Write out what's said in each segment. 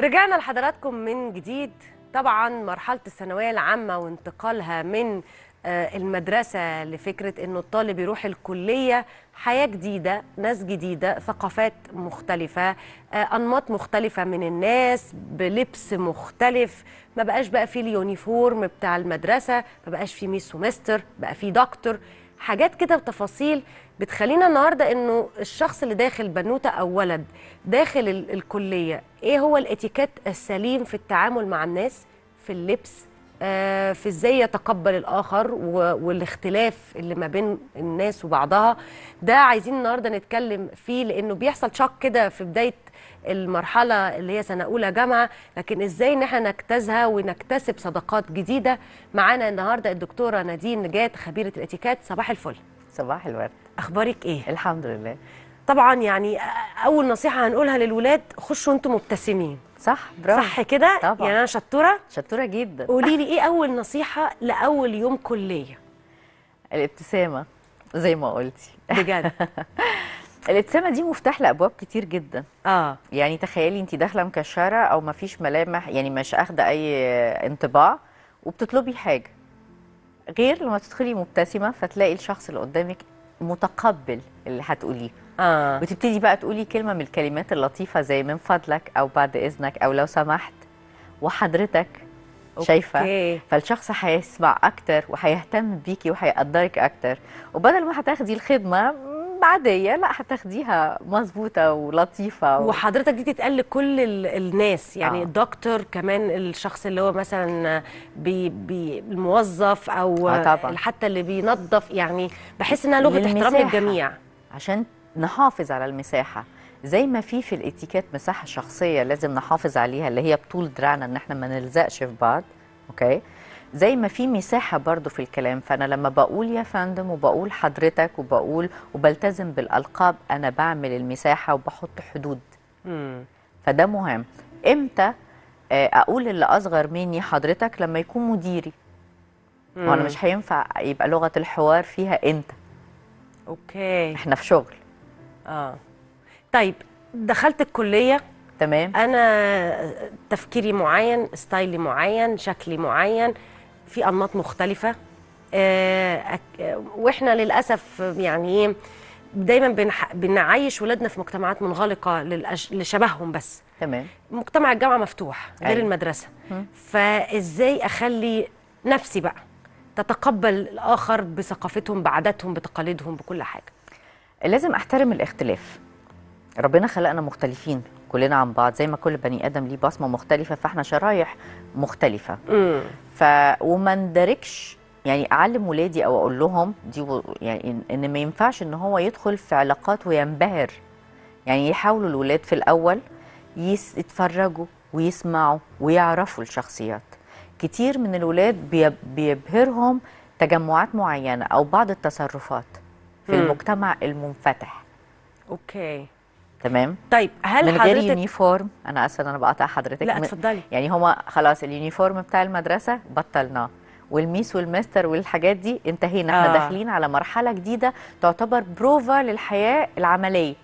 رجعنا لحضراتكم من جديد طبعا مرحله الثانويه العامه وانتقالها من آه، المدرسه لفكره انه الطالب يروح الكليه حياه جديده ناس جديده ثقافات مختلفه آه، انماط مختلفه من الناس بلبس مختلف ما بقاش بقى في اليونيفورم بتاع المدرسه ما بقاش في ميس ومستر بقى في دكتور حاجات كده وتفاصيل بتخلينا النهارده انه الشخص اللي داخل بنوته او ولد داخل الكليه ايه هو الاتيكيت السليم في التعامل مع الناس في اللبس آه، في ازاي يتقبل الاخر والاختلاف اللي ما بين الناس وبعضها ده عايزين النهارده نتكلم فيه لانه بيحصل شك كده في بدايه المرحله اللي هي سنه اولى جامعه لكن ازاي ان احنا نجتازها ونكتسب صداقات جديده معانا النهارده الدكتوره نادين نجات خبيره الاتيكات صباح الفل صباح الورد اخبارك ايه الحمد لله طبعا يعني اول نصيحه هنقولها للولاد خشوا انتم مبتسمين صح برافو صح كده يعني انا شطوره شطوره جدا قولي لي ايه اول نصيحه لاول يوم كليه الابتسامه زي ما قلتي بجد الابتسامه دي مفتاح لابواب كتير جدا اه يعني تخيلي انت داخله مكشره او ما فيش ملامح يعني مش اخده اي انطباع وبتطلبي حاجه غير لما تدخلي مبتسمه فتلاقي الشخص اللي قدامك متقبل اللي هتقوليه آه. وتبتدي بقى تقولي كلمه من الكلمات اللطيفه زي من فضلك او بعد اذنك او لو سمحت وحضرتك أوكي. شايفه فالشخص هيسمع اكتر وهيهتم بيكي وهيقدرك اكتر وبدل ما هتاخدي الخدمه عاديه لا هتاخديها مظبوطه ولطيفه و... وحضرتك دي تتقال لكل الناس يعني آه. الدكتور كمان الشخص اللي هو مثلا بي بي الموظف او آه طبعا. حتى اللي بينظف يعني بحس انها لغه احترام للجميع عشان نحافظ على المساحه زي ما في في الاتيكيت مساحه شخصيه لازم نحافظ عليها اللي هي بطول دراعنا ان احنا ما نلزقش في بعض اوكي زي ما في مساحة برضو في الكلام فأنا لما بقول يا فندم وبقول حضرتك وبقول وبلتزم بالألقاب أنا بعمل المساحة وبحط حدود مم. فده مهم إمتى آه، أقول اللي أصغر مني حضرتك لما يكون مديري مم. وأنا مش هينفع يبقى لغة الحوار فيها أنت أوكي إحنا في شغل آه طيب دخلت الكلية تمام انا تفكيري معين ستايلي معين شكلي معين في انماط مختلفه آه، واحنا للاسف يعني إيه، دايما بنعيش ولادنا في مجتمعات منغلقه لشبههم بس تمام مجتمع الجامعه مفتوح غير أيوة. المدرسه فازاي اخلي نفسي بقى تتقبل الاخر بثقافتهم بعاداتهم بتقاليدهم بكل حاجه لازم احترم الاختلاف ربنا خلقنا مختلفين كلنا عن بعض زي ما كل بني ادم ليه بصمه مختلفه فاحنا شرايح مختلفه ف وما ندركش يعني اعلم ولادي او اقول لهم دي يعني ان ما ينفعش ان هو يدخل في علاقات وينبهر يعني يحاولوا الولاد في الاول يس... يتفرجوا ويسمعوا ويعرفوا الشخصيات كتير من الولاد بيبهرهم تجمعات معينه او بعض التصرفات في مم. المجتمع المنفتح اوكي تمام طيب هل من غير يونيفورم انا اسفه انا بقاطع حضرتك لا اتفضلي يعني هما خلاص اليونيفورم بتاع المدرسه بطلناه والميس والمستر والحاجات دي انتهينا آه. احنا داخلين على مرحله جديده تعتبر بروفا للحياه العمليه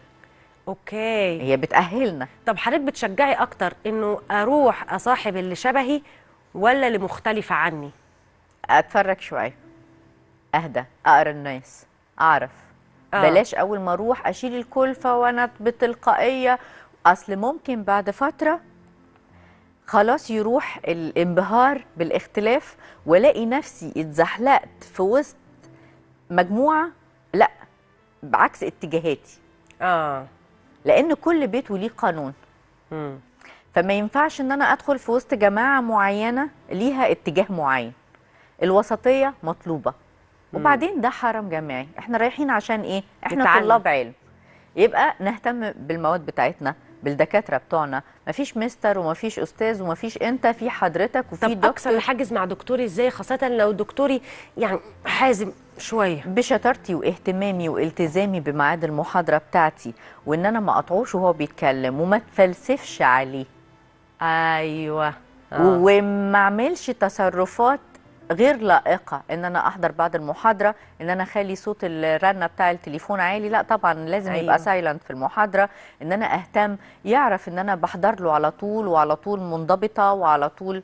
اوكي هي بتاهلنا طب حضرتك بتشجعي اكتر انه اروح اصاحب اللي شبهي ولا اللي مختلفه عني اتفرج شويه اهدى اقرا الناس اعرف آه. بلاش اول ما اروح اشيل الكلفه وانا بتلقائيه اصل ممكن بعد فتره خلاص يروح الانبهار بالاختلاف والاقي نفسي اتزحلقت في وسط مجموعه لا بعكس اتجاهاتي اه لان كل بيت وليه قانون م. فما ينفعش ان انا ادخل في وسط جماعه معينه ليها اتجاه معين الوسطيه مطلوبه وبعدين ده حرم جامعي احنا رايحين عشان ايه احنا بتعلم. طلاب علم يبقى نهتم بالمواد بتاعتنا بالدكاتره بتوعنا مفيش مستر ومفيش استاذ ومفيش انت في حضرتك وفي دكتور طب اكسر الحاجز مع دكتوري ازاي خاصه لو دكتوري يعني حازم شويه بشطارتي واهتمامي والتزامي بميعاد المحاضره بتاعتي وان انا ما اقطعوش وهو بيتكلم وما اتفلسفش عليه ايوه آه. وما اعملش تصرفات غير لائقه ان انا احضر بعد المحاضره ان انا خلي صوت الرنه بتاع التليفون عالي لا طبعا لازم أيوة. يبقى سايلنت في المحاضره ان انا اهتم يعرف ان انا بحضر له على طول وعلى طول منضبطه وعلى طول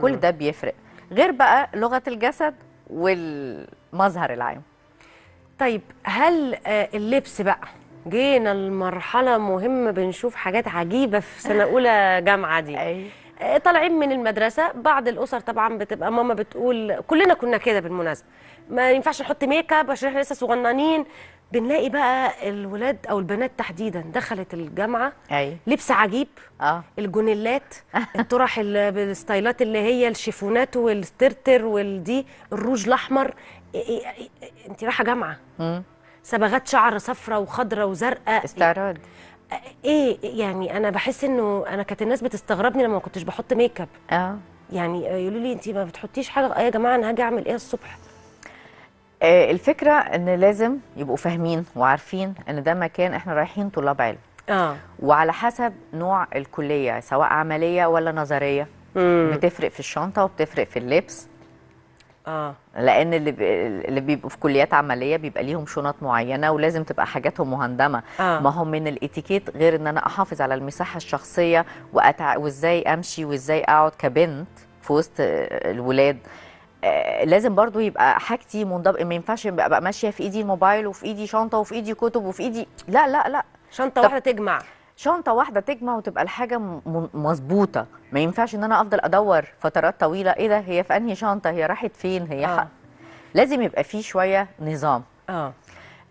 كل ده بيفرق غير بقى لغه الجسد والمظهر العام طيب هل آه، اللبس بقى جينا المرحله مهمه بنشوف حاجات عجيبه في سنه اولى جامعه دي أيوة. طالعين من المدرسه بعض الاسر طبعا بتبقى ماما بتقول كلنا كنا كده بالمناسبه ما ينفعش نحط ميك اب عشان احنا لسه صغننين بنلاقي بقى الولاد او البنات تحديدا دخلت الجامعه أي. لبس عجيب اه الجونيلات الطرح بالستايلات اللي هي الشيفونات والسترتر والدي الروج الاحمر انت رايحه جامعه صبغات شعر صفرة وخضرة وزرقاء استعراض ايه يعني انا بحس انه انا كانت الناس بتستغربني لما ما كنتش بحط ميك اب اه يعني يقولوا لي انت ما بتحطيش حاجه أه يا جماعه انا هاجي اعمل ايه الصبح آه الفكره ان لازم يبقوا فاهمين وعارفين ان ده مكان احنا رايحين طلاب علم اه وعلى حسب نوع الكليه سواء عمليه ولا نظريه مم. بتفرق في الشنطه وبتفرق في اللبس اه لان اللي اللي بيبقوا في كليات عمليه بيبقى ليهم شنط معينه ولازم تبقى حاجاتهم مهندمه آه. ما هم من الاتيكيت غير ان انا احافظ على المساحه الشخصيه وأتع... وازاي امشي وازاي اقعد كبنت في وسط الولاد آه لازم برضو يبقى حاجتي منضبط ما ينفعش ابقى ماشيه في ايدي الموبايل وفي ايدي شنطه وفي ايدي كتب وفي ايدي لا لا لا شنطه واحده تجمع شنطه واحده تجمع وتبقى الحاجه مظبوطه ما ينفعش ان انا افضل ادور فترات طويله ايه ده هي في انهي شنطه هي راحت فين هي آه. حق. لازم يبقى في شويه نظام آه.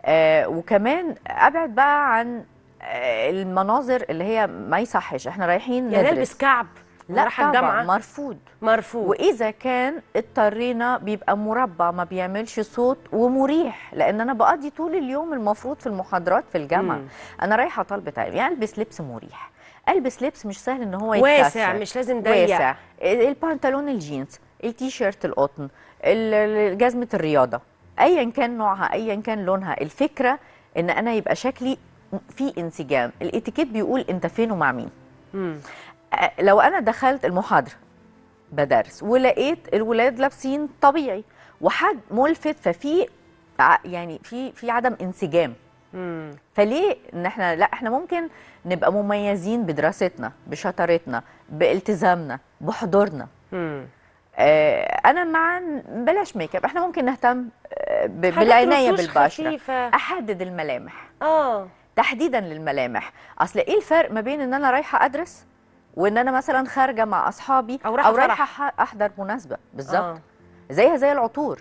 آه وكمان ابعد بقى عن آه، المناظر اللي هي ما يصحش احنا رايحين يا نلبس كعب لا راح الجامعه مرفوض مرفوض واذا كان اضطرينا بيبقى مربع ما بيعملش صوت ومريح لان انا بقضي طول اليوم المفروض في المحاضرات في الجامعه مم. انا رايحه طالبه تعليم طيب، يعني البس لبس مريح البس لبس مش سهل ان هو يتكسر واسع مش لازم ضيق واسع البنطلون الجينز التيشيرت القطن جزمه الرياضه ايا كان نوعها ايا كان لونها الفكره ان انا يبقى شكلي في انسجام الاتيكيت بيقول انت فين ومع مين لو انا دخلت المحاضره بدرس ولقيت الولاد لابسين طبيعي وحد ملفت ففي يعني في في عدم انسجام مم. فليه ان احنا لا احنا ممكن نبقى مميزين بدراستنا بشطارتنا بالتزامنا بحضورنا آه انا مع بلاش ميك اب احنا ممكن نهتم آه، بالعنايه بالبشره خفيفة. احدد الملامح اه تحديدا للملامح اصل ايه الفرق ما بين ان انا رايحه ادرس وان انا مثلا خارجه مع اصحابي او رايحه, أو رايحة احضر مناسبه بالظبط آه. زيها زي العطور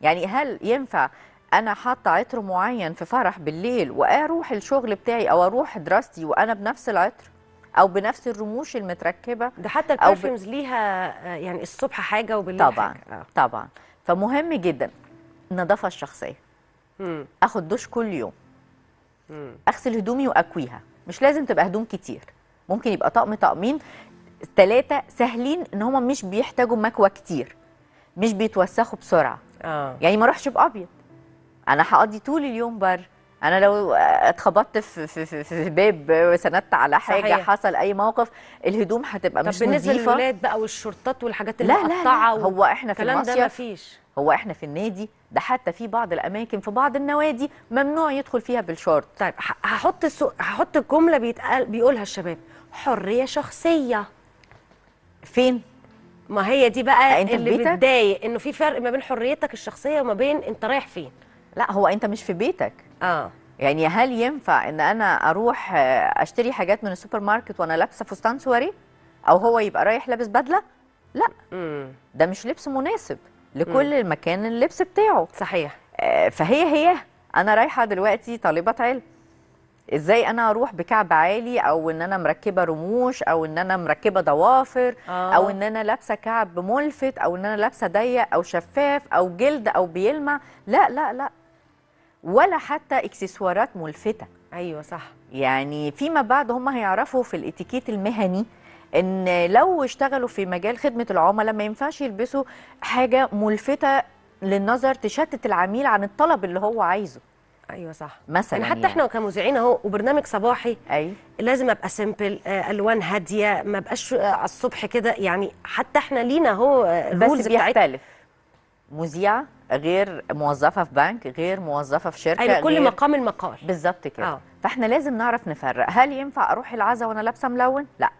يعني هل ينفع انا حاطه عطر معين في فرح بالليل واروح الشغل بتاعي او اروح دراستي وانا بنفس العطر او بنفس الرموش المتركبه ده حتى البرفيومز ب... ليها آه، يعني الصبح حاجه وبالليل طبعا حاجة. آه. طبعا فمهم جدا النظافه الشخصيه مم. اخد دوش كل يوم مم. اغسل هدومي واكويها مش لازم تبقى هدوم كتير ممكن يبقى طقم طقمين ثلاثه سهلين ان هم مش بيحتاجوا مكوى كتير مش بيتوسخوا بسرعه آه. يعني ما اروحش بابيض انا هقضي طول اليوم بره انا لو اتخبطت في في في, في باب وسندت على حاجه صحيح. حصل اي موقف الهدوم هتبقى مش نظيفه طب بالنسبه للولاد بقى والشرطات والحاجات اللي لا لا لا. هو احنا في المصيف ده مفيش هو احنا في النادي ده حتى في بعض الاماكن في بعض النوادي ممنوع يدخل فيها بالشورت طيب هحط هحط الجمله بيتقال بيقولها الشباب حريه شخصيه فين ما هي دي بقى انت اللي بتضايق انه في فرق ما بين حريتك الشخصيه وما بين انت رايح فين لا هو انت مش في بيتك اه يعني هل ينفع ان انا اروح اشتري حاجات من السوبر ماركت وانا لابسه فستان سواري او هو يبقى رايح لابس بدله لا مم. ده مش لبس مناسب لكل مم. مكان اللبس بتاعه صحيح آه فهي هي انا رايحه دلوقتي طالبه علم ازاي انا اروح بكعب عالي او ان انا مركبه رموش او ان انا مركبه ضوافر آه. او ان انا لابسه كعب ملفت او ان انا لابسه ضيق او شفاف او جلد او بيلمع لا لا لا ولا حتى اكسسوارات ملفته ايوه صح يعني فيما بعد هم هيعرفوا في الاتيكيت المهني ان لو اشتغلوا في مجال خدمه العملاء ما ينفعش يلبسوا حاجه ملفته للنظر تشتت العميل عن الطلب اللي هو عايزه ايوه صح مثلا يعني حتى يعني. احنا كمذيعين اهو وبرنامج صباحي أي. لازم ابقى سيمبل آه، الوان هاديه ما ابقاش على آه، الصبح كده يعني حتى احنا لينا اهو آه، بس بتاعتنا مذيعه غير موظفه في بنك غير موظفه في شركه يعني كل غير... مقام المقال بالظبط كده آه. فاحنا لازم نعرف نفرق هل ينفع اروح العزا وانا لابسه ملون لا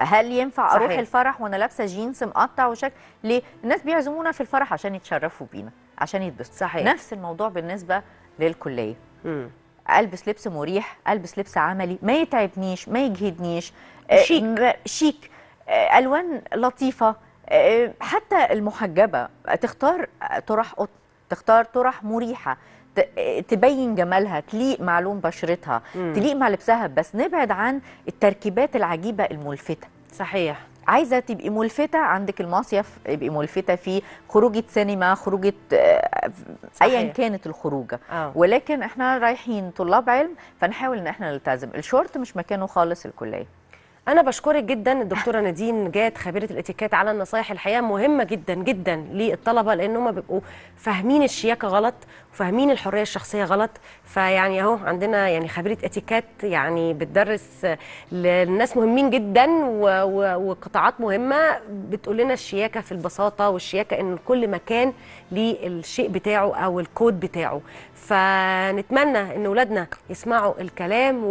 هل ينفع صحيح. اروح الفرح وانا لابسه جينز مقطع وشكل ليه الناس بيعزمونا في الفرح عشان يتشرفوا بينا عشان يتبسطوا صحيح نفس الموضوع بالنسبه للكليه مم. البس لبس مريح البس لبس عملي ما يتعبنيش ما يجهدنيش آه، شيك شيك آه، الوان لطيفه آه، حتى المحجبه تختار طرح قطن تختار طرح مريحه تبين جمالها تليق مع لون بشرتها مم. تليق مع لبسها بس نبعد عن التركيبات العجيبه الملفته صحيح عايزه تبقي ملفته عندك المصيف يبقي ملفته في خروجه سينما خروجه آه، ايا كانت الخروجه آه. ولكن احنا رايحين طلاب علم فنحاول ان احنا نلتزم الشورت مش مكانه خالص الكليه انا بشكرك جدا الدكتوره نادين جات خبيره الاتيكيت على النصايح الحقيقه مهمه جدا جدا للطلبه لان هم بيبقوا فاهمين الشياكه غلط وفاهمين الحريه الشخصيه غلط فيعني اهو عندنا يعني خبيره اتيكيت يعني بتدرس للناس مهمين جدا وقطاعات مهمه بتقول لنا الشياكه في البساطه والشياكه ان كل مكان ليه الشيء بتاعه او الكود بتاعه فنتمنى ان اولادنا يسمعوا الكلام